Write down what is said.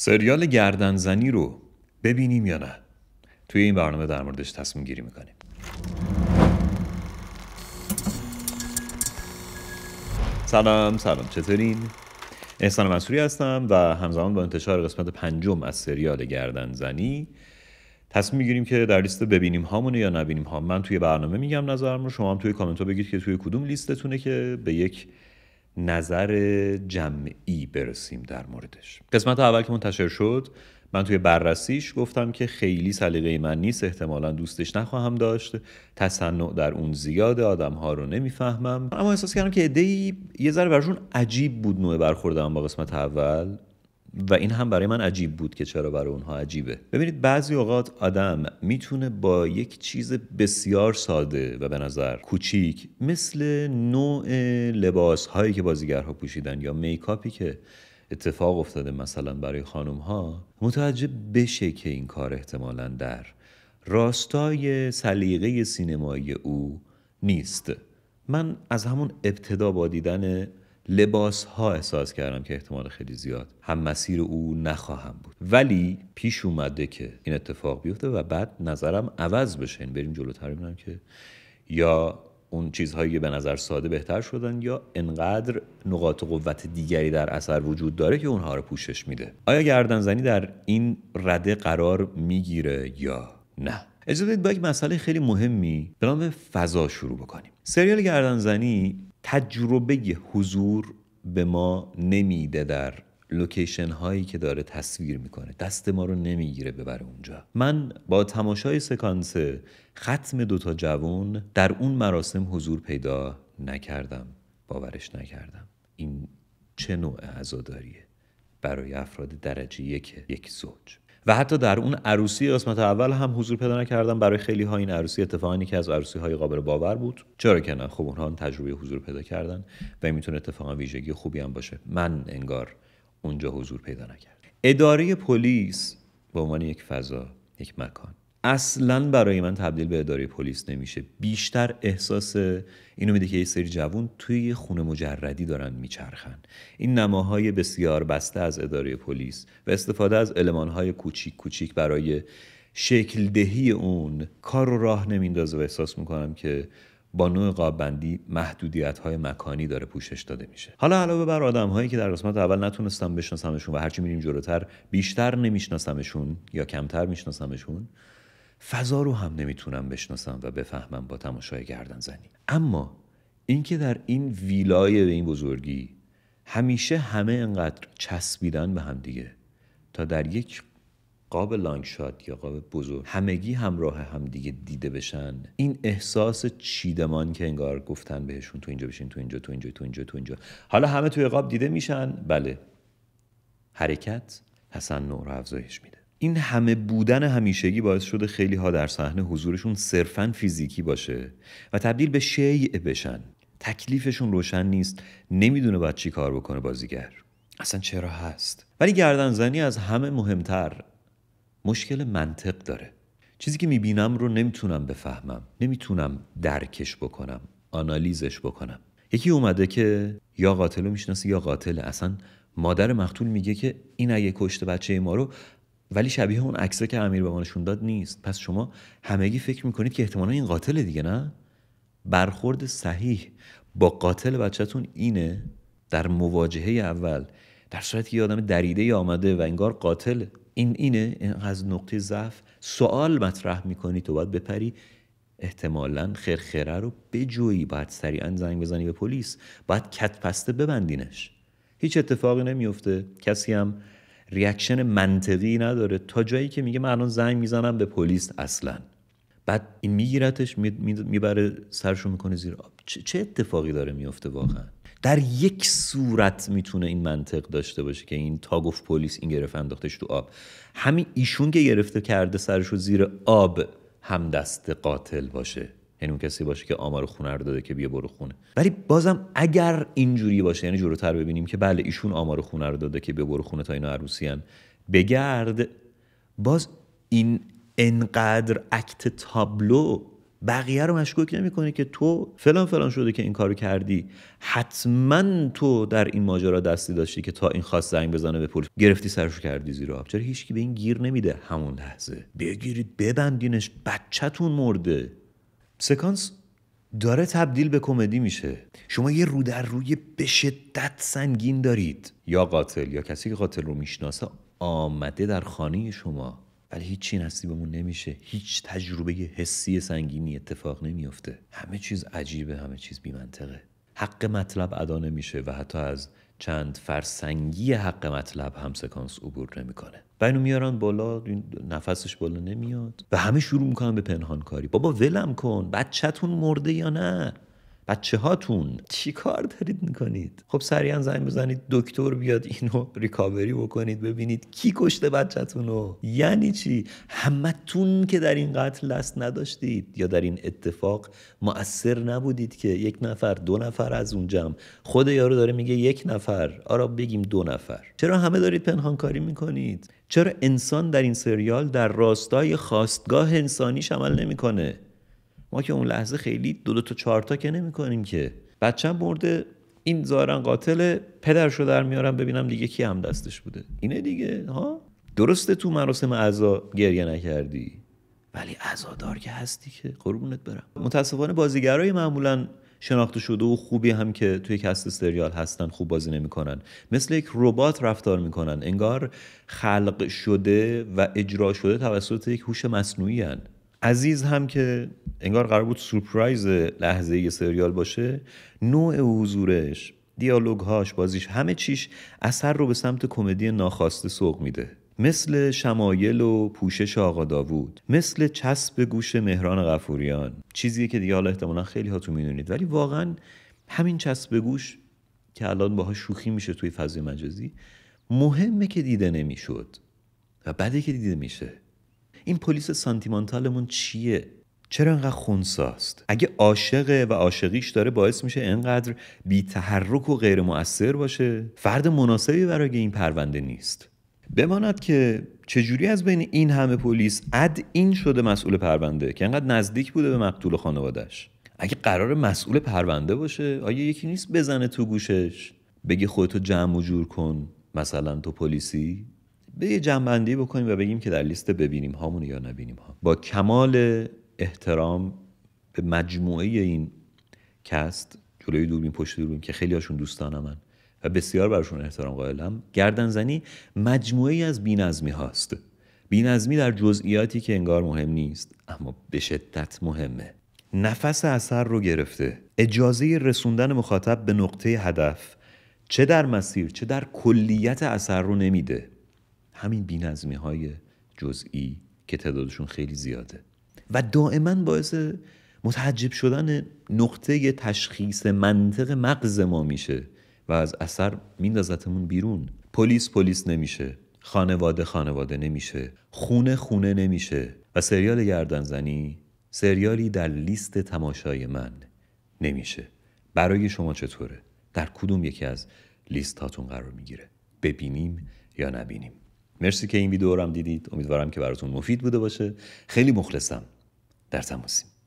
سریال گردنزنی رو ببینیم یا نه توی این برنامه در موردش تصمیم گیری میکنیم سلام سلام چطورین؟ احسان منصوری هستم و همزمان با انتشار قسمت پنجم از سریال گردنزنی تصمیم میگیریم که در لیست ببینیم هامونه یا نبینیم ها من توی برنامه میگم نظرم رو شما هم توی کامنت ها بگید که توی کدوم لیستتونه که به یک نظر جمعی برسیم در موردش قسمت اول که منتشر شد من توی بررسیش گفتم که خیلی سلیقه من نیست احتمالا دوستش نخواهم داشت تصنع در اون زیاد آدم ها رو نمیفهمم اما احساس کردم که ایده یه ذره براشون عجیب بود نوع برخوردم با قسمت اول و این هم برای من عجیب بود که چرا برای اونها عجیبه ببینید بعضی اوقات آدم میتونه با یک چیز بسیار ساده و به نظر کوچیک مثل نوع لباس هایی که بازیگرها پوشیدن یا میکاپی که اتفاق افتاده مثلا برای خانم ها متوجه بشه که این کار احتمالا در راستای سلیقه سینمایی او نیست من از همون ابتدا با دیدن لباس ها احساس کردم که احتمال خیلی زیاد هم مسیر او نخواهم بود ولی پیش اومده که این اتفاق بیفته و بعد نظرم عوض بشه این یعنی بریم جلوتر ببینم که یا اون چیزهایی که به نظر ساده بهتر شدن یا انقدر نقاط قوت دیگری در اثر وجود داره که اونها رو پوشش میده آیا گردنزنی در این رده قرار میگیره یا نه اجازه بدید با یک مسئله خیلی مهمی به نام فضا شروع بکنیم سریال گردنزنی تجربه حضور به ما نمیده در لوکیشن هایی که داره تصویر میکنه دست ما رو نمیگیره ببره اونجا من با تماشای سکانس ختم دوتا جوان در اون مراسم حضور پیدا نکردم باورش نکردم این چه نوع عزاداریه برای افراد درجه یک یک زوج و حتی در اون عروسی قسمت اول هم حضور پیدا نکردم برای خیلی ها این عروسی اتفاقا که از عروسی های قابل باور بود چرا که نه خب اونها تجربه حضور پیدا کردن و این میتونه اتفاقا ویژگی خوبی هم باشه من انگار اونجا حضور پیدا نکردم اداره پلیس به عنوان یک فضا یک مکان اصلا برای من تبدیل به اداره پلیس نمیشه بیشتر احساس اینو میده که یه سری جوون توی خونه مجردی دارن میچرخن این نماهای بسیار بسته از اداره پلیس و استفاده از المانهای کوچیک کوچیک برای شکل دهی اون کار راه نمیندازه و احساس میکنم که با نوع قابندی محدودیت های مکانی داره پوشش داده میشه حالا علاوه بر آدم هایی که در قسمت اول نتونستم بشناسمشون و هرچی میریم جلوتر بیشتر نمیشناسمشون یا کمتر میشناسمشون فضا رو هم نمیتونم بشناسم و بفهمم با تماشای گردن زنی اما اینکه در این ویلای به این بزرگی همیشه همه انقدر چسبیدن به هم دیگه تا در یک قاب لانگ شات یا قاب بزرگ همگی همراه هم دیگه دیده بشن این احساس چیدمان که انگار گفتن بهشون تو اینجا بشین تو اینجا تو اینجا تو اینجا تو اینجا حالا همه توی قاب دیده میشن بله حرکت حسن نور افزایش میده این همه بودن همیشگی باعث شده خیلی ها در صحنه حضورشون صرفا فیزیکی باشه و تبدیل به شیع بشن تکلیفشون روشن نیست نمیدونه باید چی کار بکنه بازیگر اصلا چرا هست ولی گردنزنی از همه مهمتر مشکل منطق داره چیزی که میبینم رو نمیتونم بفهمم نمیتونم درکش بکنم آنالیزش بکنم یکی اومده که یا قاتل رو میشناسه یا قاتل اصلا مادر مقتول میگه که این اگه کشته بچه ما رو ولی شبیه اون عکسه که امیر به ما نشون داد نیست پس شما همگی فکر میکنید که احتمالا این قاتل دیگه نه برخورد صحیح با قاتل بچهتون اینه در مواجهه اول در صورتی که یه آدم دریده آمده و انگار قاتل این اینه این از نقطه ضعف سوال مطرح میکنی تو باید بپری احتمالا خرخره رو بجویی باید سریعا زنگ بزنی به پلیس باید کت پسته ببندینش هیچ اتفاقی نمیفته کسی هم ریاکشن منطقی نداره تا جایی که میگه من الان زنگ میزنم به پلیس اصلا بعد این میگیرتش میبره سرشو میکنه زیر آب چه اتفاقی داره میفته واقعا در یک صورت میتونه این منطق داشته باشه که این گفت پلیس این گرفت انداختش تو آب همین ایشون که گرفته کرده سرشو زیر آب هم دست قاتل باشه یعنی اون کسی باشه که آمار خونه رو داده که بیا برو خونه ولی بازم اگر اینجوری باشه یعنی جلوتر ببینیم که بله ایشون آمار خونه رو داده که بیا برو خونه تا اینا عروسیان بگرد باز این انقدر اکت تابلو بقیه رو مشکوک نمیکنه که تو فلان فلان شده که این کارو کردی حتما تو در این ماجرا دستی داشتی که تا این خواست زنگ بزنه به پلیس گرفتی سرشو کردی زیر آب چرا هیچکی به این گیر نمیده همون لحظه بگیرید ببندینش بچهتون مرده سکانس داره تبدیل به کمدی میشه شما یه رو روی به شدت سنگین دارید یا قاتل یا کسی که قاتل رو میشناسه آمده در خانه شما ولی هیچی نصیبمون نمیشه هیچ تجربه حسی سنگینی اتفاق نمیافته همه چیز عجیبه همه چیز بیمنطقه حق مطلب ادا نمیشه و حتی از چند فرسنگی حق مطلب هم سکانس عبور نمیکنه و اینو میارن بالا نفسش بالا نمیاد و همه شروع میکنن به پنهان کاری بابا ولم کن بچهتون مرده یا نه بچه هاتون چی کار دارید میکنید خب سریعا زنگ بزنید دکتر بیاد اینو ریکاوری بکنید ببینید کی کشته بچهتون رو یعنی چی همتون که در این قتل دست نداشتید یا در این اتفاق مؤثر نبودید که یک نفر دو نفر از اون جمع خود یارو داره میگه یک نفر آرا بگیم دو نفر چرا همه دارید پنهانکاری میکنید چرا انسان در این سریال در راستای خواستگاه انسانیش عمل نمیکنه ما که اون لحظه خیلی دو دو تا چهار تا که نمیکنیم که بچم برده این ظاهرا قاتل پدرشو در میارم ببینم دیگه کی هم دستش بوده اینه دیگه ها درسته تو مراسم عزا گریه نکردی ولی عزادار که هستی که قربونت برم متاسفانه بازیگرای معمولا شناخته شده و خوبی هم که توی کست سریال هستن خوب بازی نمیکنن مثل یک ربات رفتار میکنن انگار خلق شده و اجرا شده توسط یک هوش مصنوعی هن. عزیز هم که انگار قرار بود سورپرایز لحظه یه سریال باشه نوع حضورش دیالوگ بازیش همه چیش اثر رو به سمت کمدی ناخواسته سوق میده مثل شمایل و پوشش آقا داوود مثل چسب گوش مهران غفوریان چیزی که دیگه حالا احتمالا خیلی هاتون میدونید ولی واقعا همین چسب گوش که الان باها شوخی میشه توی فضای مجازی مهمه که دیده نمیشد و بعدی که دیده میشه این پلیس سانتیمانتالمون چیه چرا انقدر خونساست اگه عاشقه و عاشقیش داره باعث میشه انقدر بی تحرک و غیر مؤثر باشه فرد مناسبی برای این پرونده نیست بماند که چجوری از بین این همه پلیس اد این شده مسئول پرونده که انقدر نزدیک بوده به مقتول خانوادش اگه قرار مسئول پرونده باشه آیا یکی نیست بزنه تو گوشش بگی خودتو جمع و جور کن مثلا تو پلیسی به یه جنبندی بکنیم و بگیم که در لیست ببینیم هامون یا نبینیم ها با کمال احترام به مجموعه این کست جلوی دوربین پشت دوربین که خیلی هاشون دوستان من و بسیار براشون احترام قائلم گردنزنی مجموعه از بینظمی هاست بینظمی در جزئیاتی که انگار مهم نیست اما به شدت مهمه نفس اثر رو گرفته اجازه رسوندن مخاطب به نقطه هدف چه در مسیر چه در کلیت اثر رو نمیده همین بینظمی های جزئی که تعدادشون خیلی زیاده و دائما باعث متعجب شدن نقطه تشخیص منطق مغز ما میشه و از اثر میندازتمون بیرون پلیس پلیس نمیشه خانواده خانواده نمیشه خونه خونه نمیشه و سریال گردنزنی سریالی در لیست تماشای من نمیشه برای شما چطوره در کدوم یکی از لیست هاتون قرار میگیره ببینیم یا نبینیم مرسی که این ویدیو رو هم دیدید امیدوارم که براتون مفید بوده باشه خیلی مخلصم در تماسیم